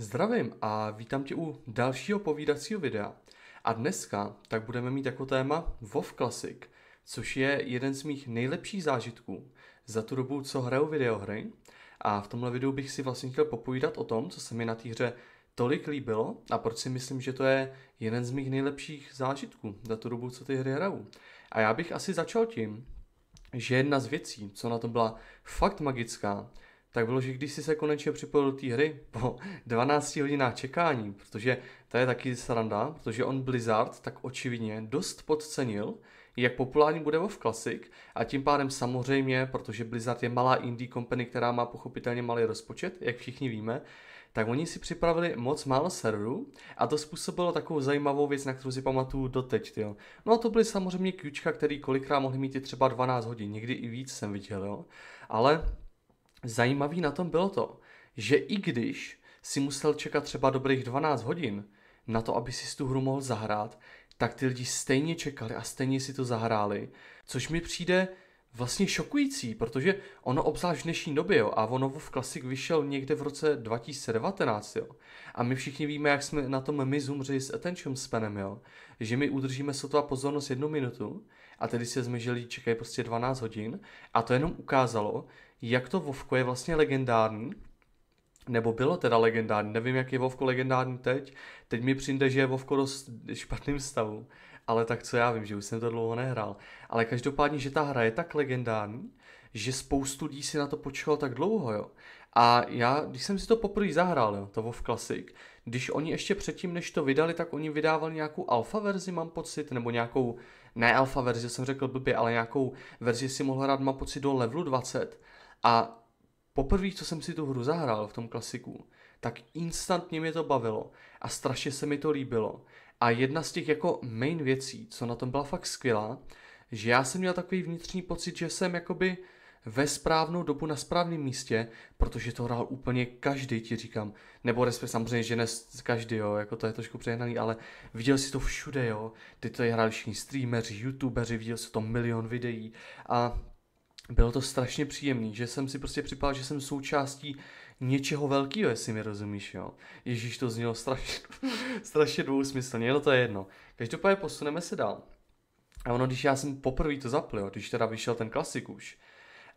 Zdravím a vítám tě u dalšího povídacího videa. A dneska tak budeme mít jako téma WoW Classic, což je jeden z mých nejlepších zážitků za tu dobu, co hraju videohry. A v tomhle videu bych si vlastně chtěl popovídat o tom, co se mi na té hře tolik líbilo a proč si myslím, že to je jeden z mých nejlepších zážitků za tu dobu, co ty hry hraju. A já bych asi začal tím, že jedna z věcí, co na tom byla fakt magická, tak bylo, že když si se konečně připojil do té hry po 12 hodinách čekání, protože to je taky sranda, protože on Blizzard tak očividně dost podcenil, jak populární bude WoW Classic a tím pádem samozřejmě, protože Blizzard je malá indie company, která má pochopitelně malý rozpočet, jak všichni víme, tak oni si připravili moc málo serverů a to způsobilo takovou zajímavou věc, na kterou si pamatuju doteď. Tyjo. No a to byly samozřejmě kůčka, který kolikrát mohli mít i třeba 12 hodin, někdy i víc jsem viděl, jo. ale zajímavý na tom bylo to, že i když si musel čekat třeba dobrých 12 hodin na to, aby si tu hru mohl zahrát, tak ty lidi stejně čekali a stejně si to zahráli, což mi přijde vlastně šokující, protože ono obzvlášť v dnešní době, jo, a ono v klasik vyšel někde v roce 2019, jo. A my všichni víme, jak jsme na tom my zumřeli s attention spanem, jo. Že my udržíme sotva pozornost jednu minutu a tedy se jsme lidi čekají prostě 12 hodin a to jenom ukázalo, jak to Vovko je vlastně legendární, nebo bylo teda legendární, nevím, jak je Vovko legendární teď, teď mi přijde, že je Vovko dost špatným stavu, ale tak co já vím, že už jsem to dlouho nehrál. Ale každopádně, že ta hra je tak legendární, že spoustu lidí si na to počkalo tak dlouho, jo. A já, když jsem si to poprvé zahrál, jo, to WoW Classic, když oni ještě předtím, než to vydali, tak oni vydávali nějakou alfa verzi, mám pocit, nebo nějakou, ne alfa verzi, jsem řekl blbě, ale nějakou verzi si mohl hrát, mám pocit, do levelu 20. A poprvé, co jsem si tu hru zahrál v tom klasiku, tak instantně mě to bavilo a strašně se mi to líbilo. A jedna z těch jako main věcí, co na tom byla fakt skvělá, že já jsem měl takový vnitřní pocit, že jsem jakoby ve správnou dobu na správném místě, protože to hrál úplně každý, ti říkám. Nebo respektive samozřejmě, že ne každý, jo, jako to je trošku přehnaný, ale viděl si to všude, jo. Ty to hráli všichni streameři, youtubeři, viděl si to milion videí a bylo to strašně příjemné, že jsem si prostě připadal, že jsem součástí něčeho velkého, jestli mi rozumíš, jo. Ježíš, to znělo strašně, strašně dvousmyslně, no to je jedno. Každopádně posuneme se dál. A ono, když já jsem poprvé to zapl, jo, když teda vyšel ten klasik už,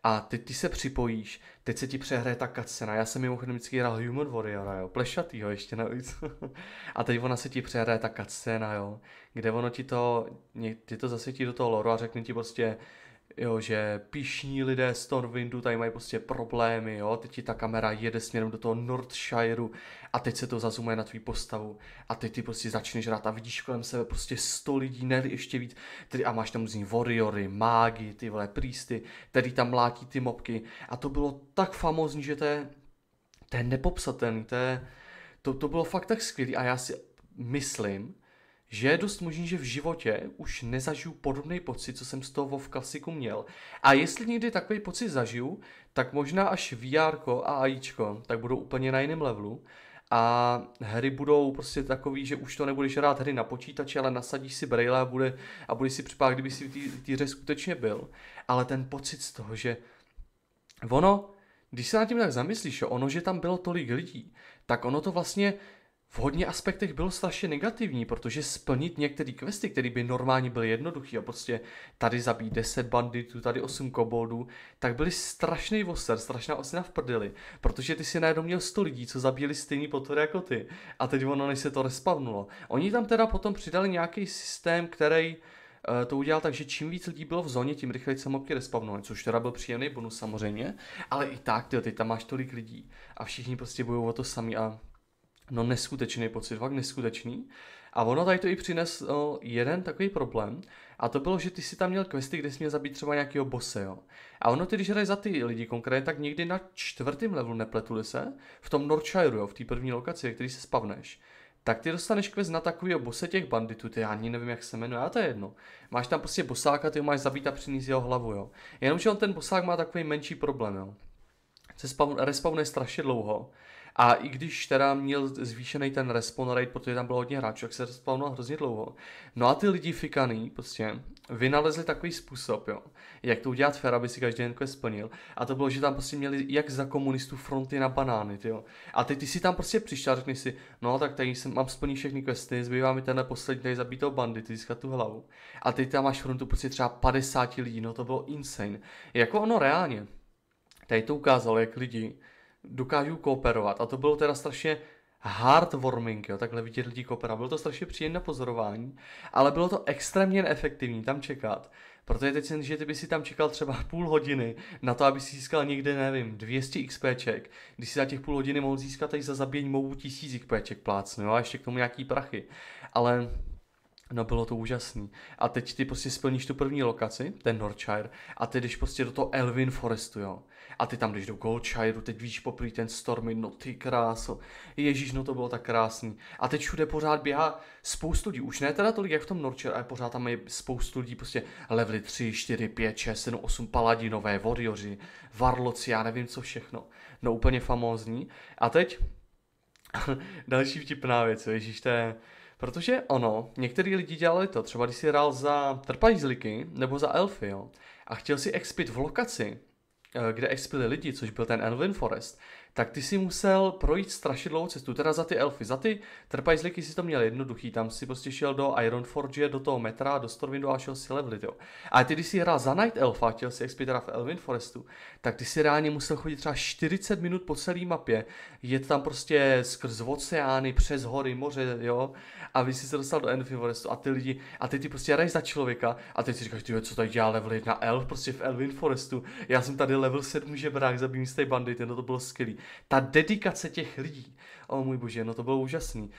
a ty, ty se připojíš, teď se ti přehraje ta cutscena. Já jsem mimochodem vždycky hrál Human Warrior, jo, jo, ještě navíc. a teď ona se ti přehraje ta cutscena, jo, kde ono ti to, ti to zasetí do toho loru a řekne ti prostě, vlastně, jo, že píšní lidé z Torvindu tady mají prostě problémy, jo, teď ti ta kamera jede směrem do toho Northshireu a teď se to zazumuje na tvý postavu a teď ty prostě začneš hrát a vidíš kolem sebe prostě 100 lidí, ne ještě víc, tedy a máš tam různý warriory, mágy, ty vole prísty, který tam mlátí ty mobky a to bylo tak famózní, že to je, to je nepopsatelný, to je, to, to bylo fakt tak skvělý a já si myslím, že je dost možný, že v životě už nezažiju podobný pocit, co jsem z toho v klasiku měl. A jestli někdy takový pocit zažiju, tak možná až VR a AI tak budou úplně na jiném levelu. A hry budou prostě takový, že už to nebudeš rád hry na počítači, ale nasadíš si braille a, bude, a budeš si připadat, kdyby si v té hře skutečně byl. Ale ten pocit z toho, že ono, když se nad tím tak zamyslíš, ono, že tam bylo tolik lidí, tak ono to vlastně v hodně aspektech bylo strašně negativní, protože splnit některé questy, které by normálně byly jednoduché, a prostě tady zabít 10 banditů, tady 8 koboldů, tak byly strašný voser, strašná osina v prdeli, protože ty si najednou měl 100 lidí, co zabíjeli stejný potvory jako ty. A teď ono, než se to respavnulo. Oni tam teda potom přidali nějaký systém, který eh, to udělal tak, že čím víc lidí bylo v zóně, tím rychleji se mobky respawnovaly, což teda byl příjemný bonus samozřejmě, ale i tak, tyjo, ty tam máš tolik lidí a všichni prostě bojují o to sami a No neskutečný pocit, fakt neskutečný. A ono tady to i přinesl jeden takový problém, a to bylo, že ty si tam měl questy, kde jsi měl zabít třeba nějakého bose, jo. A ono ty, když hraje za ty lidi konkrétně, tak někdy na čtvrtém levelu nepletuli se, v tom Northshire, jo, v té první lokaci, který se spavneš, tak ty dostaneš quest na takový bose těch banditů, ty já ani nevím, jak se jmenuje, a to je jedno. Máš tam prostě bosáka, ty ho máš zabít a přinést jeho hlavu, jo. Jenomže on ten bosák má takový menší problém, jo. Se spawn, respawnuje strašně dlouho a i když teda měl zvýšený ten respawn rate, protože tam bylo hodně hráčů, tak se respawnoval hrozně dlouho. No a ty lidi fikaný prostě vynalezli takový způsob, jo, jak to udělat fair, aby si každý den splnil. A to bylo, že tam prostě měli jak za komunistů fronty na banány, jo. A teď ty si tam prostě přišel a řekni si, no tak tady jsem, mám splnit všechny questy, zbývá mi tenhle poslední, tady zabít toho bandity, získat tu hlavu. A teď tam máš frontu prostě třeba 50 lidí, no to bylo insane. Jako ono reálně, tady to ukázalo, jak lidi Dokážu kooperovat. A to bylo teda strašně heartwarming, jo, takhle vidět lidi kooperovat. Bylo to strašně příjemné pozorování, ale bylo to extrémně neefektivní tam čekat. Protože teď jsem, že ty by si tam čekal třeba půl hodiny na to, aby si získal někde, nevím, 200 XPček, když si za těch půl hodiny mohl získat i za zabíjení mou 1000 XPček plácnu, no a ještě k tomu nějaký prachy. Ale No bylo to úžasný. A teď ty prostě splníš tu první lokaci, ten Northshire, a ty jdeš prostě do toho Elvin Forestu, jo. A ty tam jdeš do Goldshireu, teď víš poprvé ten Stormy, no ty kráso. Ježíš, no to bylo tak krásný. A teď všude pořád běhá spoustu lidí, už ne teda tolik jak v tom Northshire, ale pořád tam je spoustu lidí, prostě levely 3, 4, 5, 6, 7, 8, paladinové, warrioři, varloci, já nevím co všechno. No úplně famózní. A teď další vtipná věc, ježíš, to je Protože ono, některý lidi dělali to, třeba když si hrál za trpajzliky nebo za elfy, jo, a chtěl si expit v lokaci, eh, kde expili lidi, což byl ten Elvin Forest, tak ty si musel projít strašidlou cestu, teda za ty elfy. Za ty trpajzliky si to měl jednoduchý, tam si prostě šel do Ironforge, do toho metra, do Stormwindu a šel si levelit, jo. A ty, když si hrál za Night Elfa, chtěl si expit v Elvin Forestu, tak ty si reálně musel chodit třeba 40 minut po celé mapě, je tam prostě skrz oceány, přes hory, moře, jo, a vy si se dostal do Elvin Forestu a ty lidi, a ty ty prostě hraješ za člověka a ty si říkáš, ty co tady dělá level na elf prostě v Elvin Forestu, já jsem tady level 7 žebrák, zabijím z té bandy, ten no to bylo skvělý ta dedikace těch lidí. O oh, můj bože, no to bylo úžasný.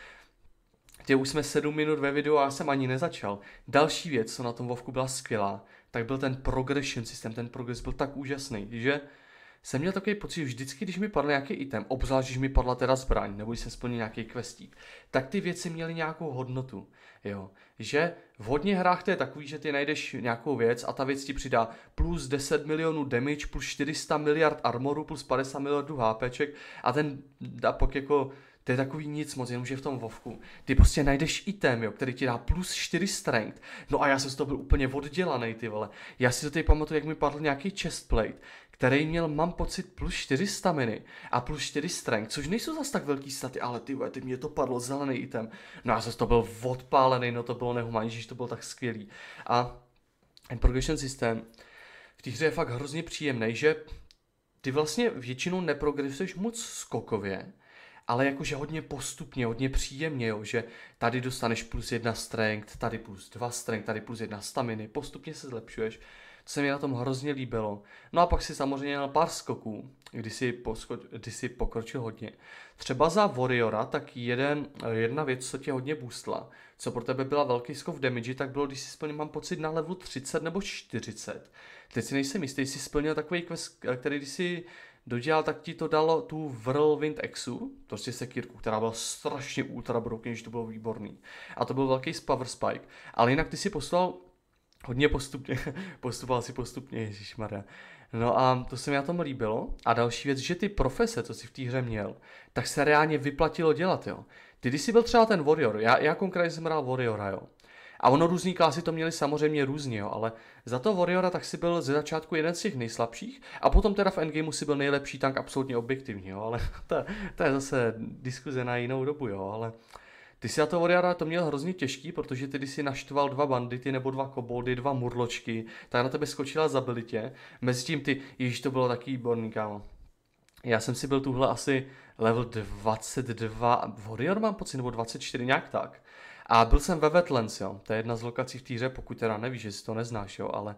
Tě už jsme sedm minut ve videu a já jsem ani nezačal. Další věc, co na tom Vovku byla skvělá, tak byl ten progression systém, ten progres byl tak úžasný, že jsem měl takový pocit, že vždycky, když mi padl nějaký item, obzvlášť když mi padla teda zbraň, nebo když jsem splnil nějaký questík, tak ty věci měly nějakou hodnotu. Jo. Že v hodně hrách to je takový, že ty najdeš nějakou věc a ta věc ti přidá plus 10 milionů damage, plus 400 miliard armoru, plus 50 miliardů HPček a ten a pak jako to je takový nic moc, jenomže v tom Vovku. Ty prostě najdeš item, jo, který ti dá plus 4 strength. No a já jsem z toho byl úplně oddělaný, ty vole. Já si to tady pamatuju, jak mi padl nějaký chestplate, který měl, mám pocit, plus 4 staminy a plus 4 strength, což nejsou zas tak velký staty, ale ty vole, ty mě to padlo zelený item. No a z to byl odpálený, no to bylo nehumánní, že to bylo tak skvělý. A ten progression systém v té hře je fakt hrozně příjemný, že ty vlastně většinou neprogresuješ moc skokově, ale jakože hodně postupně, hodně příjemně, jo, že tady dostaneš plus jedna strength, tady plus dva strength, tady plus jedna staminy, postupně se zlepšuješ, to se mi na tom hrozně líbilo. No a pak si samozřejmě měl pár skoků, kdy si, posko, kdy si pokročil hodně. Třeba za Warriora, tak jeden, jedna věc, co tě hodně boostla, co pro tebe byla velký skok v damage, tak bylo, když si splnil, mám pocit, na levelu 30 nebo 40. Teď si nejsem jistý, jsi splnil takový quest, který když si dodělal, tak ti to dalo tu Whirlwind Exu, prostě sekírku, která byla strašně ultra broken, že to bylo výborný. A to byl velký power spike. Ale jinak ty si poslal hodně postupně, postupoval si postupně, Ježíš Maria. No a to se mi na tom líbilo. A další věc, že ty profese, co si v té hře měl, tak se reálně vyplatilo dělat, jo. Ty, když jsi byl třeba ten Warrior, já, já konkrétně jsem hrál Warriora, jo. A ono různý klasy to měli samozřejmě různě, jo, ale za to Warriora tak si byl ze začátku jeden z těch nejslabších a potom teda v Endgame si byl nejlepší tank absolutně objektivně, jo, ale to, to je zase diskuze na jinou dobu, jo, ale ty si za to Warriora to měl hrozně těžký, protože ty, si naštval dva bandity nebo dva koboldy, dva murločky, tak na tebe skočila zabilitě, mezi tím ty, již to bylo taký výborný, kámo. Já jsem si byl tuhle asi level 22, Warrior mám pocit, nebo 24, nějak tak. A byl jsem ve Wetlands, jo. To je jedna z lokací v týře, pokud teda nevíš, že si to neznáš, jo, ale...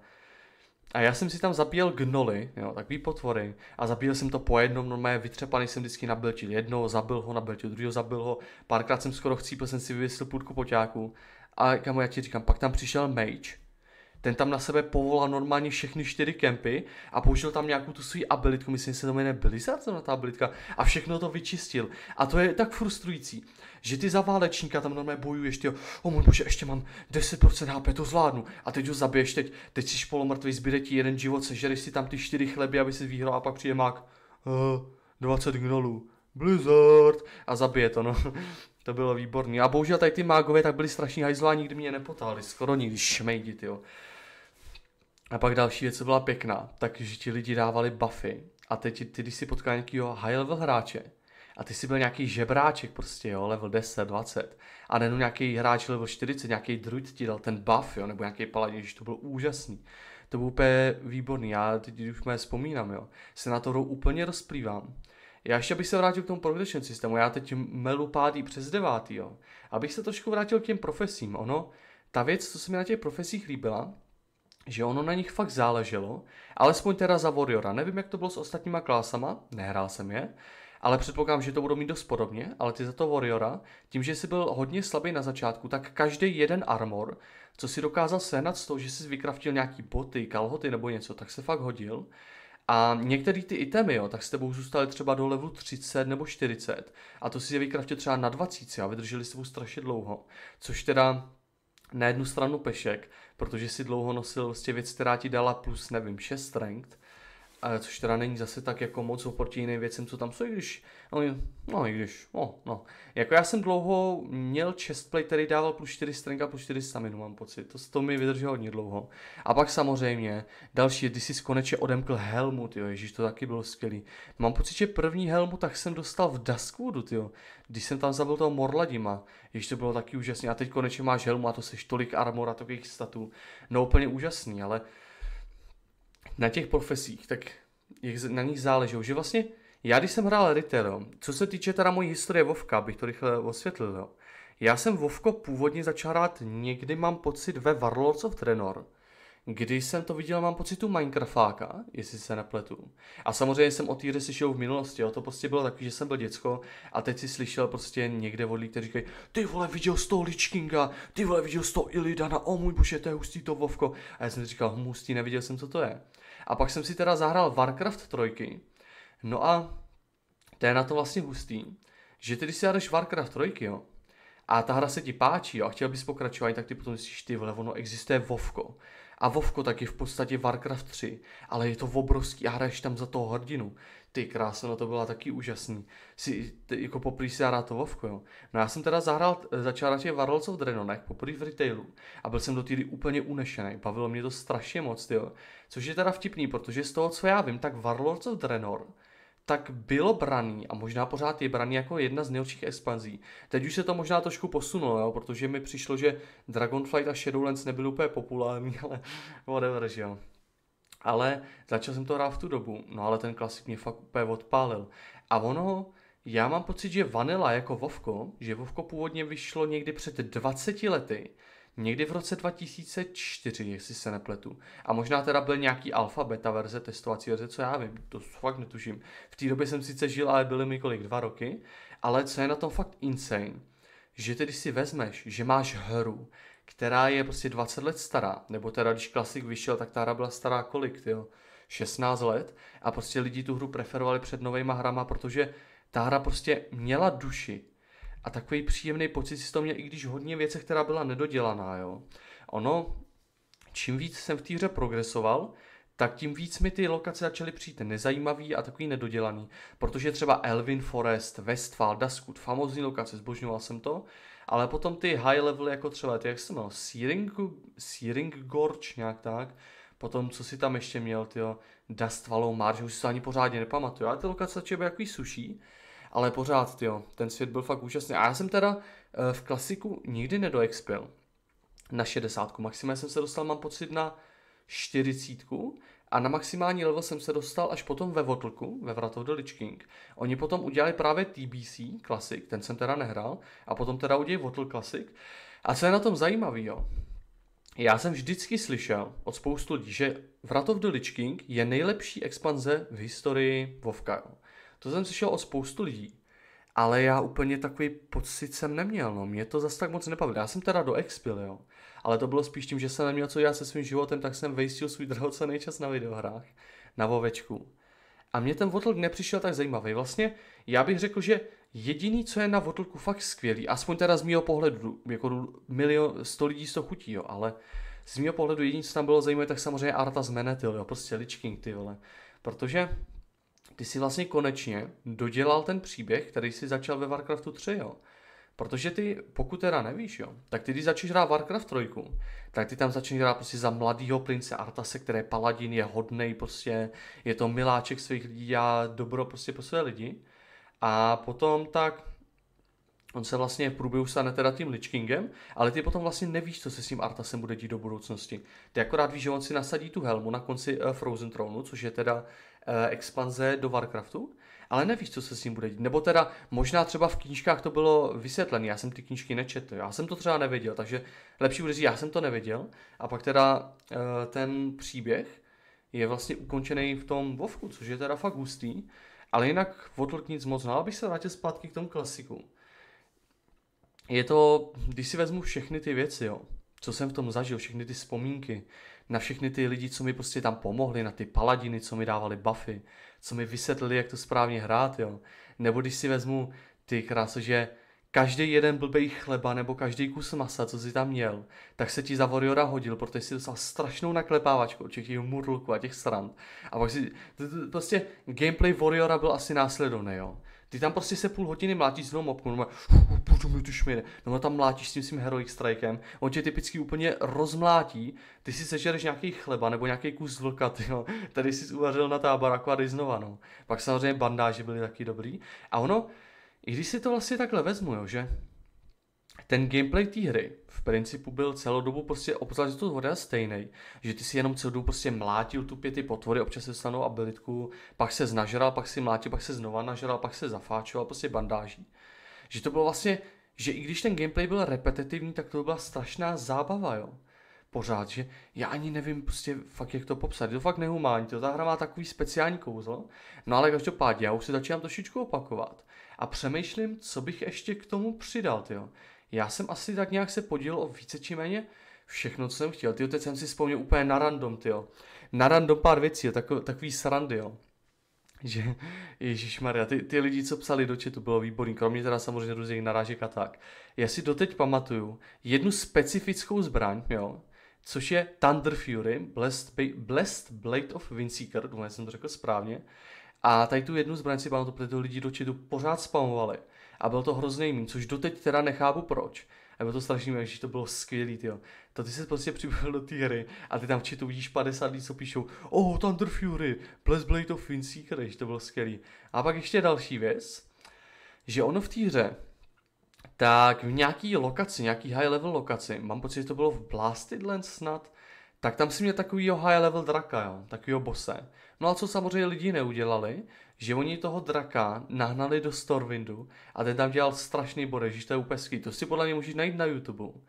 A já jsem si tam zabíjel gnoly, jo, takový potvory. A zabíjel jsem to po jednom, normálně vytřepaný jsem vždycky nabilčil jednoho, zabil ho, nabilčil druhého, zabil ho. Párkrát jsem skoro chcípl, jsem si vyvěsil půdku poťáku. A kamo, já ti říkám, pak tam přišel mage ten tam na sebe povolal normálně všechny čtyři kempy a použil tam nějakou tu svou abilitku, myslím, že se to jmenuje Blizzard, na ta abilitka, a všechno to vyčistil. A to je tak frustrující, že ty za válečníka tam normálně bojuješ, ty, o můj bože, ještě mám 10% HP, to zvládnu. A teď ho zabiješ, teď, teď jsi polomrtvý, zbyde ti jeden život, sežereš si tam ty čtyři chleby, aby si vyhrál a pak přijde mák, uh, eh, 20 gnolů, Blizzard a zabije to, no. To bylo výborný. A bohužel tady ty mágové tak byli strašní hajzlá, nikdy mě nepotáhli, skoro nikdy šmejdi, jo. A pak další věc, co byla pěkná, takže ti lidi dávali buffy. A teď, ty, když si potkal nějakého high level hráče, a ty jsi byl nějaký žebráček prostě, jo, level 10, 20, a nenu nějaký hráč level 40, nějaký druid ti dal ten buff, jo, nebo nějaký paladin, že to bylo úžasný. To bylo úplně výborný, já teď už mě vzpomínám, jo, se na to hru úplně rozplývám. Já ještě bych se vrátil k tomu progression systému, já teď melu pádí přes devátý, jo. Abych se trošku vrátil k těm profesím, ono, ta věc, co se mi na těch profesích líbila, že ono na nich fakt záleželo, alespoň teda za Warriora. Nevím, jak to bylo s ostatníma klásama, nehrál jsem je, ale předpokládám, že to budou mít dost podobně, ale ty za to Warriora, tím, že jsi byl hodně slabý na začátku, tak každý jeden armor, co si dokázal sehnat z toho, že jsi vykraftil nějaký boty, kalhoty nebo něco, tak se fakt hodil. A některé ty itemy, jo, tak s tebou zůstaly třeba do levelu 30 nebo 40. A to si je vykraftil třeba na 20 a vydrželi s tebou strašně dlouho. Což teda na jednu stranu pešek, protože si dlouho nosil vlastně věc, která ti dala plus, nevím, 6 strength, ale což teda není zase tak jako moc oproti jiným věcem, co tam jsou, i když, no, no i když, no, no. Jako já jsem dlouho měl chestplay, který dával plus 4 strength a plus 4 staminu, mám pocit, to, to mi vydrželo hodně dlouho. A pak samozřejmě, další, když jsi konečně odemkl helmu, jo, ježíš, to taky bylo skvělý. Mám pocit, že první helmu tak jsem dostal v Duskwoodu, jo, když jsem tam zabil toho Morladima, jež to bylo taky úžasný. A teď konečně máš helmu a to seš tolik armor a takových statů, no úplně úžasný, ale na těch profesích, tak jak na nich záleží, že vlastně já když jsem hrál Retail, co se týče teda mojí historie Vovka, bych to rychle osvětlil, jo. já jsem Vovko původně začal hrát někdy mám pocit ve Warlords of Trenor, když jsem to viděl, mám pocit tu Minecraftáka, jestli se nepletu. A samozřejmě jsem o týře slyšel v minulosti, jo. to prostě bylo takový, že jsem byl děcko a teď si slyšel prostě někde od lidí, kteří říkají, ty vole, viděl z toho Lichkinga, ty vole, viděl z toho Ilidana, o můj bože, to je hustý to Vovko. A já jsem říkal, hustý, neviděl jsem, co to je. A pak jsem si teda zahrál Warcraft 3. No a to je na to vlastně hustý, že Tedy, když si hraješ Warcraft 3, jo, a ta hra se ti páčí jo, a chtěl bys pokračovat, tak ty potom myslíš, ty vole, ono existuje Vovko a Vovko taky v podstatě Warcraft 3, ale je to obrovský a hraješ tam za toho hrdinu. Ty krásno, to byla taky úžasný. Si, ty, jako poprý si hrát to Vovko, jo. No já jsem teda zahrál, eh, začal radši Warlords of Drenonek, poprý v retailu a byl jsem do týdy úplně unešený. Bavilo mě to strašně moc, jo. Což je teda vtipný, protože z toho, co já vím, tak Warlords of Drenor tak bylo braný a možná pořád je braný jako jedna z nejlepších expanzí. Teď už se to možná trošku posunulo, jo, protože mi přišlo, že Dragonflight a Shadowlands nebyly úplně populární, ale whatever, že jo. Ale začal jsem to hrát v tu dobu, no ale ten klasik mě fakt úplně odpálil. A ono, já mám pocit, že Vanilla jako Vovko, že Vovko původně vyšlo někdy před 20 lety, někdy v roce 2004, jestli se nepletu. A možná teda byl nějaký alfa, beta verze, testovací verze, co já vím, to fakt netuším. V té době jsem sice žil, ale byly mi kolik, dva roky. Ale co je na tom fakt insane, že tedy si vezmeš, že máš hru, která je prostě 20 let stará, nebo teda když klasik vyšel, tak ta hra byla stará kolik, jo? 16 let a prostě lidi tu hru preferovali před novejma hrama, protože ta hra prostě měla duši, a takový příjemný pocit si to měl, i když hodně věcech, která byla nedodělaná, jo. Ono, čím víc jsem v té hře progresoval, tak tím víc mi ty lokace začaly přijít nezajímavý a takový nedodělaný. Protože třeba Elvin Forest, Westfall, Duskwood, famózní lokace, zbožňoval jsem to, ale potom ty high level, jako třeba ty, jak jsem měl, Searing, Searing Gorge nějak tak, potom co si tam ještě měl, ty Dust Fallow Marge, už si to ani pořádně nepamatuju, ale ty lokace začaly být jaký suší ale pořád, jo, ten svět byl fakt úžasný. A já jsem teda eh, v klasiku nikdy nedoexpil na 60. Maximálně jsem se dostal, mám pocit, na 40. A na maximální level jsem se dostal až potom ve Votlku, ve Wrath of the Lich King. Oni potom udělali právě TBC Classic, ten jsem teda nehrál, a potom teda udělali Votl Classic. A co je na tom jo? Já jsem vždycky slyšel od spoustu lidí, že Wrath of the Lich King je nejlepší expanze v historii Vovka. To jsem slyšel od spoustu lidí, ale já úplně takový pocit jsem neměl, no, mě to zase tak moc nepavilo. Já jsem teda do expil, jo, ale to bylo spíš tím, že jsem neměl co dělat se svým životem, tak jsem vejstil svůj drahocený čas na videohrách, na vovečku. A mě ten Votlk nepřišel tak zajímavý. Vlastně já bych řekl, že jediný, co je na Votlku fakt skvělý, aspoň teda z mýho pohledu, jako milion, sto lidí to chutí, jo, ale z mého pohledu jediný, co tam bylo zajímavé, tak samozřejmě Arta z Menetil, jo, prostě Lich King, ty vole. Protože ty si vlastně konečně dodělal ten příběh, který si začal ve Warcraftu 3, jo. Protože ty, pokud teda nevíš, jo, tak ty, když začneš hrát Warcraft 3, tak ty tam začneš hrát prostě za mladýho prince Artase, který je paladin, je hodný, prostě, je to miláček svých lidí, a dobro prostě pro své lidi. A potom tak On se vlastně v průběhu stane teda tím Lich Kingem, ale ty potom vlastně nevíš, co se s tím Artasem bude dít do budoucnosti. Ty akorát víš, že on si nasadí tu helmu na konci eh, Frozen Throne, což je teda Eh, expanze do Warcraftu, ale nevíš, co se s ním bude dít. Nebo teda možná třeba v knížkách to bylo vysvětlené, já jsem ty knížky nečetl, já jsem to třeba nevěděl, takže lepší bude říct, já jsem to nevěděl. A pak teda eh, ten příběh je vlastně ukončený v tom Vovku, což je teda fakt hustý, ale jinak Votlk nic moc, no abych se vrátil zpátky k tomu klasiku. Je to, když si vezmu všechny ty věci, jo, co jsem v tom zažil, všechny ty vzpomínky, na všechny ty lidi, co mi prostě tam pomohli, na ty paladiny, co mi dávali buffy, co mi vysvětlili, jak to správně hrát, jo. Nebo když si vezmu ty krásy, že každý jeden blbej chleba nebo každý kus masa, co si tam měl, tak se ti za Warriora hodil, protože si dostal strašnou naklepávačku od těch murlků a těch srand. A pak si, prostě gameplay Warriora byl asi následovný, jo. Ty tam prostě se půl hodiny mlátíš s tou mopkou, no půjdu mi tu šmíre, no, no tam mlátíš s tím svým heroic strikem, on tě typicky úplně rozmlátí, ty si sežereš nějaký chleba nebo nějaký kus vlka, ty jo, tady jsi uvařil na tábaraku a jdeš znova, no. Pak samozřejmě bandáže byly taky dobrý a ono, i když si to vlastně takhle vezmu, jo, že ten gameplay té hry v principu byl celou dobu prostě obzvlášť to voda stejný, že ty si jenom celou dobu prostě mlátil tu pěty potvory, občas se stanou abilitku, pak se znažral, pak si mlátil, pak se znova nažral, pak se zafáčoval, prostě bandáží. Že to bylo vlastně, že i když ten gameplay byl repetitivní, tak to byla strašná zábava, jo pořád, že já ani nevím prostě fakt jak to popsat, je to fakt nehumání, to ta hra má takový speciální kouzlo, no ale každopádně já už se začínám trošičku opakovat a přemýšlím, co bych ještě k tomu přidal, jo já jsem asi tak nějak se podílil o více či méně všechno, co jsem chtěl. Tyjo, teď jsem si vzpomněl úplně na random, tyjo. Na random pár věcí, jo, takový, takový srandy, jo. Že, Ježíš Maria, ty, ty, lidi, co psali do četu, bylo výborný, kromě teda samozřejmě různých narážek a tak. Já si doteď pamatuju jednu specifickou zbraň, jo, což je Thunder Fury, Blessed, Blessed Blade of Windseeker, důležitě jsem to řekl správně. A tady tu jednu zbraň si pamatuju, protože to lidi do četu pořád spamovali. A byl to hrozný mím, což doteď teda nechápu proč. A bylo to strašný že to bylo skvělý, jo. To ty se prostě připojil do té hry a ty tam včetně vidíš 50 lidí, co píšou Oh, Thunder Fury, Blade of Windseeker, že to bylo skvělý. A pak ještě další věc, že ono v té hře, tak v nějaký lokaci, nějaký high level lokaci, mám pocit, že to bylo v Blasted Lands snad, tak tam si měl takovýho high level draka, jo, takovýho bose. No a co samozřejmě lidi neudělali, že oni toho draka nahnali do Stormwindu a ten tam dělal strašný bode, že to je úplně To si podle mě můžeš najít na YouTube.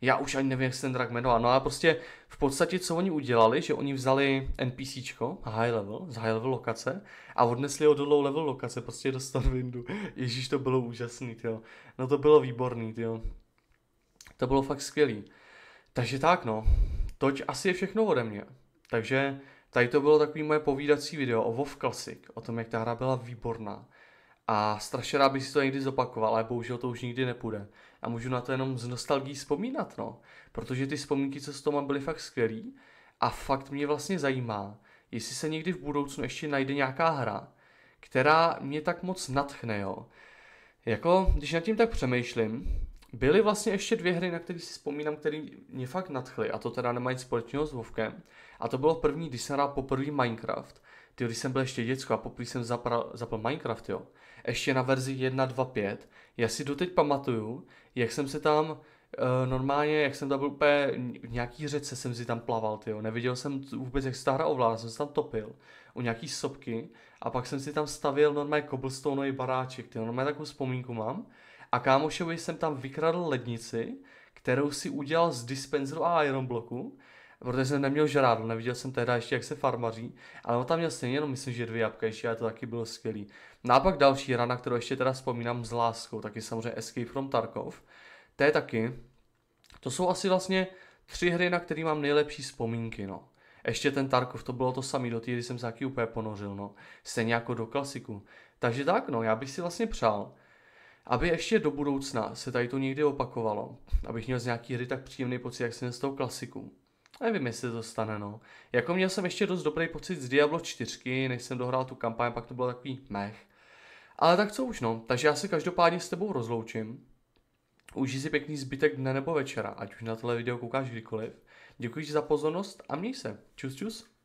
Já už ani nevím, jak se ten drak jmenoval. No a prostě v podstatě, co oni udělali, že oni vzali NPCčko, high level, z high level lokace a odnesli ho do low level lokace, prostě do Stormwindu. Ježíš, to bylo úžasný, jo. No to bylo výborný, jo. To bylo fakt skvělý. Takže tak, no. Toť asi je všechno ode mě. Takže tady to bylo takový moje povídací video o WoW Classic, o tom, jak ta hra byla výborná. A strašně rád bych si to někdy zopakoval, ale bohužel to už nikdy nepůjde. A můžu na to jenom z nostalgií vzpomínat, no. Protože ty vzpomínky, co s tom mám, byly fakt skvělý. A fakt mě vlastně zajímá, jestli se někdy v budoucnu ještě najde nějaká hra, která mě tak moc natchne, jo. Jako, když nad tím tak přemýšlím, Byly vlastně ještě dvě hry, na které si vzpomínám, které mě fakt nadchly, a to teda nemají společného s Vovkem. A to bylo první, když jsem hrál poprvé Minecraft. Ty, když jsem byl ještě děcko a poprvé jsem zapral, zapl Minecraft, jo. Ještě na verzi 1.2.5. Já si doteď pamatuju, jak jsem se tam e, normálně, jak jsem tam byl úplně v nějaký řece, jsem si tam plaval, ty jo. Neviděl jsem vůbec, jak se ta hra ovládá, jsem se tam topil u nějaký sopky a pak jsem si tam stavil normálně cobblestoneový baráček, ty jo. Normálně takovou vzpomínku mám a kámošovi jsem tam vykradl lednici, kterou si udělal z dispenseru a ironbloku, protože jsem neměl žrádlo, neviděl jsem tehdy ještě, jak se farmaří, ale on tam měl stejně jenom, myslím, že dvě jabka ještě, a to taky bylo skvělý. No a pak další rana, kterou ještě teda vzpomínám s láskou, taky samozřejmě Escape from Tarkov, to je taky, to jsou asi vlastně tři hry, na které mám nejlepší vzpomínky, no. Ještě ten Tarkov, to bylo to samý, do té jsem se taky úplně ponořil, no. Stejně jako do klasiku. Takže tak, no, já bych si vlastně přál, aby ještě do budoucna se tady to někdy opakovalo, abych měl z nějaký hry tak příjemný pocit, jak jsem z toho klasiku. Nevím, jestli se to stane, no. Jako měl jsem ještě dost dobrý pocit z Diablo 4, než jsem dohrál tu kampaň, pak to bylo takový mech. Ale tak co už, no. Takže já se každopádně s tebou rozloučím. Užij si pěkný zbytek dne nebo večera, ať už na tohle video koukáš kdykoliv. Děkuji ti za pozornost a měj se. Čus, čus.